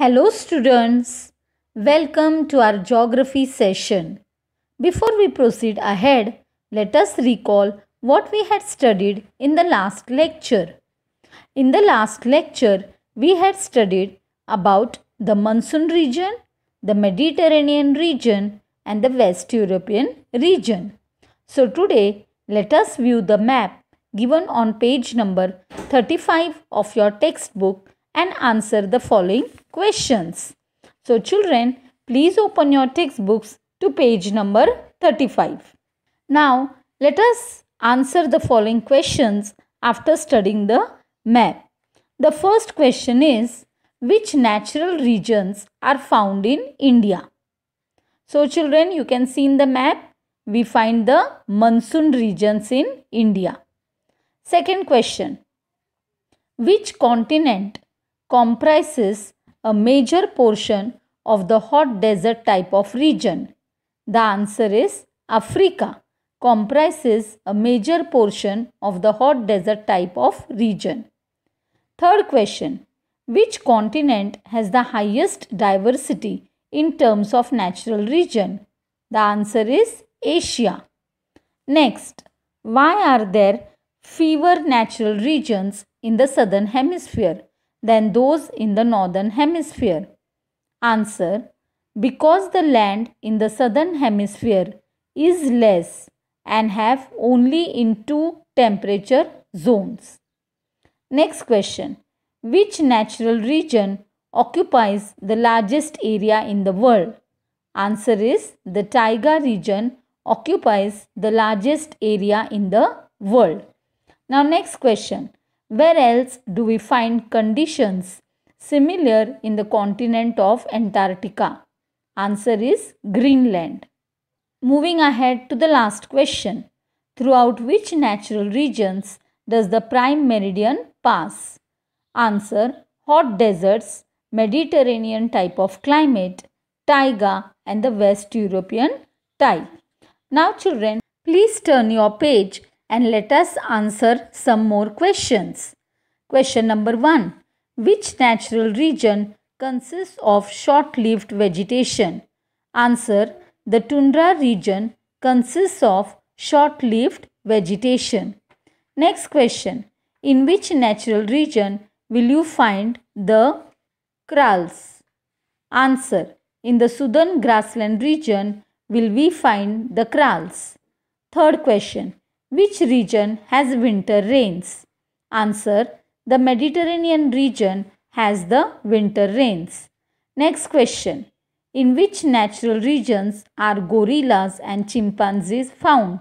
Hello students, welcome to our geography session. Before we proceed ahead, let us recall what we had studied in the last lecture. In the last lecture, we had studied about the monsoon region, the Mediterranean region and the West European region. So today, let us view the map given on page number 35 of your textbook and answer the following questions. So children, please open your textbooks to page number 35. Now, let us answer the following questions after studying the map. The first question is, which natural regions are found in India? So children, you can see in the map, we find the monsoon regions in India. Second question, which continent comprises a major portion of the hot desert type of region? The answer is Africa comprises a major portion of the hot desert type of region. Third question Which continent has the highest diversity in terms of natural region? The answer is Asia. Next, why are there fewer natural regions in the southern hemisphere? than those in the northern hemisphere? Answer Because the land in the southern hemisphere is less and have only in two temperature zones. Next question Which natural region occupies the largest area in the world? Answer is the taiga region occupies the largest area in the world. Now next question. Where else do we find conditions similar in the continent of Antarctica? Answer is Greenland. Moving ahead to the last question. Throughout which natural regions does the prime meridian pass? Answer Hot deserts, Mediterranean type of climate, taiga and the West European type. Now children, please turn your page and let us answer some more questions. Question number 1. Which natural region consists of short-lived vegetation? Answer. The tundra region consists of short-lived vegetation. Next question. In which natural region will you find the krals? Answer. In the southern grassland region will we find the krals? Third question. Which region has winter rains? Answer. The Mediterranean region has the winter rains. Next question. In which natural regions are gorillas and chimpanzees found?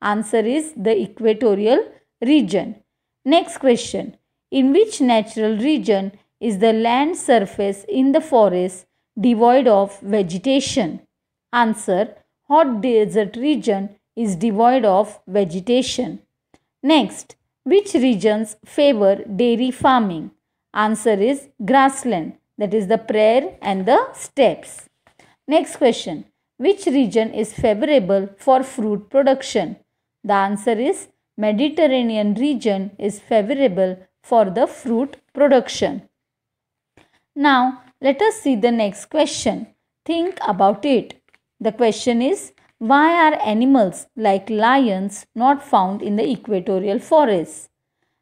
Answer is the equatorial region. Next question. In which natural region is the land surface in the forest devoid of vegetation? Answer. Hot desert region is devoid of vegetation. Next, which regions favor dairy farming? Answer is grassland, that is the prayer and the steppes. Next question, which region is favorable for fruit production? The answer is Mediterranean region is favorable for the fruit production. Now, let us see the next question. Think about it. The question is, why are animals like lions not found in the equatorial forests?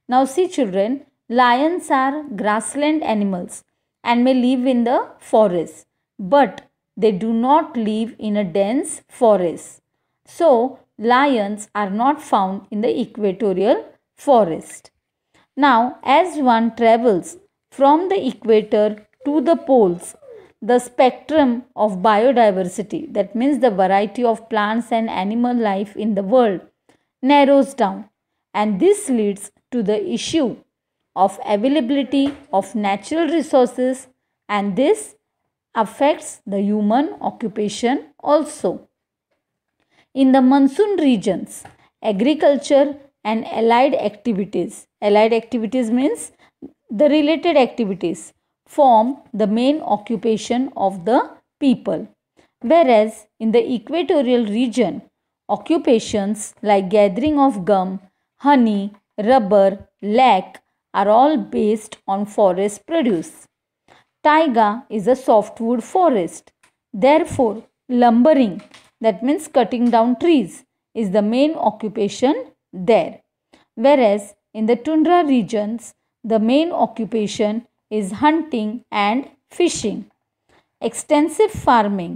Now see children, lions are grassland animals and may live in the forest, but they do not live in a dense forest. So, lions are not found in the equatorial forest. Now, as one travels from the equator to the poles the spectrum of biodiversity, that means the variety of plants and animal life in the world, narrows down. And this leads to the issue of availability of natural resources and this affects the human occupation also. In the monsoon regions, agriculture and allied activities, allied activities means the related activities form the main occupation of the people. Whereas in the equatorial region, occupations like gathering of gum, honey, rubber, lac are all based on forest produce. Taiga is a softwood forest. Therefore, lumbering, that means cutting down trees, is the main occupation there. Whereas in the tundra regions, the main occupation is hunting and fishing. Extensive farming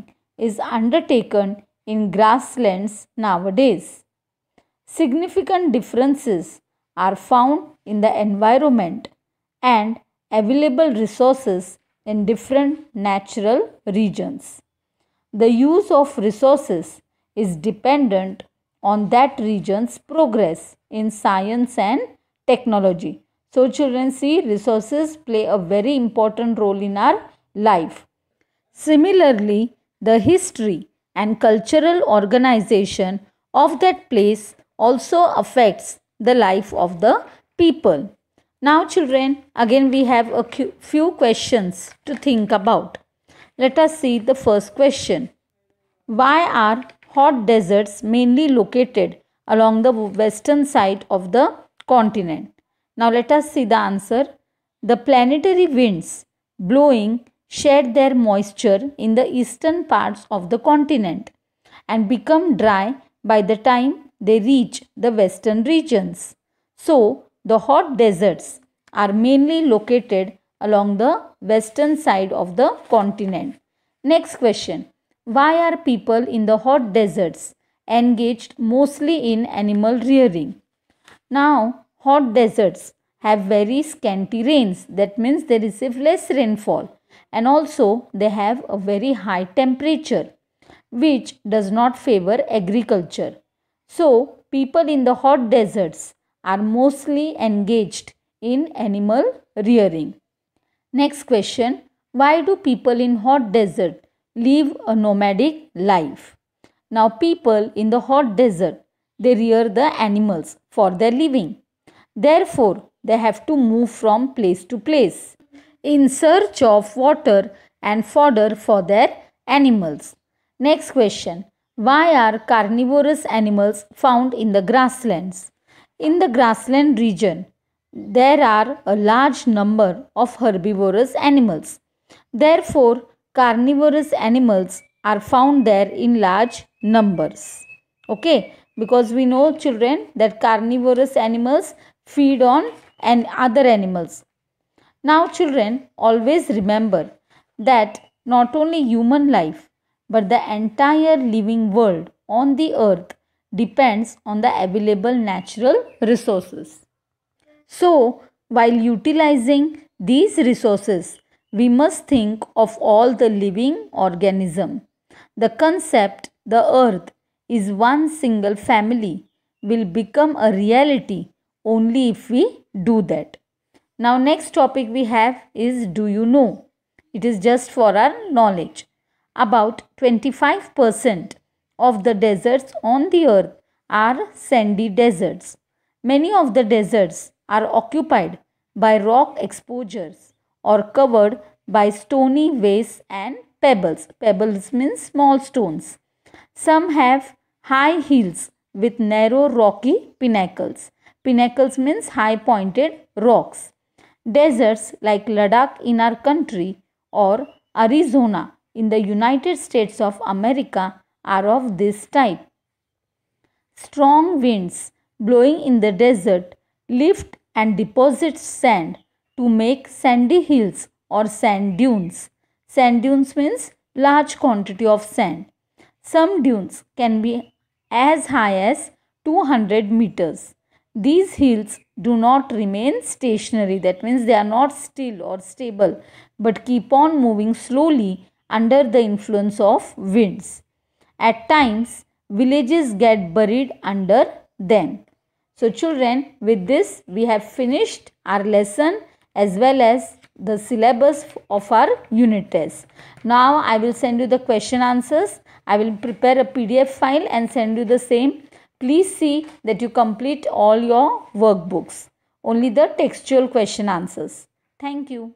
is undertaken in grasslands nowadays. Significant differences are found in the environment and available resources in different natural regions. The use of resources is dependent on that region's progress in science and technology. So children see resources play a very important role in our life. Similarly, the history and cultural organization of that place also affects the life of the people. Now children, again we have a few questions to think about. Let us see the first question. Why are hot deserts mainly located along the western side of the continent? Now let us see the answer. The planetary winds blowing shed their moisture in the eastern parts of the continent and become dry by the time they reach the western regions. So, the hot deserts are mainly located along the western side of the continent. Next question. Why are people in the hot deserts engaged mostly in animal rearing? Now, hot deserts have very scanty rains. That means they receive less rainfall and also they have a very high temperature which does not favor agriculture. So, people in the hot deserts are mostly engaged in animal rearing. Next question Why do people in hot desert live a nomadic life? Now, people in the hot desert they rear the animals for their living. Therefore, they have to move from place to place in search of water and fodder for their animals. Next question. Why are carnivorous animals found in the grasslands? In the grassland region, there are a large number of herbivorous animals. Therefore, carnivorous animals are found there in large numbers. Okay, because we know children that carnivorous animals feed on and other animals. Now children always remember that not only human life but the entire living world on the earth depends on the available natural resources. So while utilizing these resources we must think of all the living organism. The concept the earth is one single family will become a reality only if we do that. Now next topic we have is do you know? It is just for our knowledge. About 25% of the deserts on the earth are sandy deserts. Many of the deserts are occupied by rock exposures or covered by stony wastes and pebbles. Pebbles means small stones. Some have high hills with narrow rocky pinnacles. Pinnacles means high pointed rocks. Deserts like Ladakh in our country or Arizona in the United States of America are of this type. Strong winds blowing in the desert lift and deposit sand to make sandy hills or sand dunes. Sand dunes means large quantity of sand. Some dunes can be as high as 200 meters these hills do not remain stationary. That means they are not still or stable but keep on moving slowly under the influence of winds. At times, villages get buried under them. So children, with this we have finished our lesson as well as the syllabus of our unit test. Now I will send you the question answers. I will prepare a PDF file and send you the same Please see that you complete all your workbooks. Only the textual question answers. Thank you.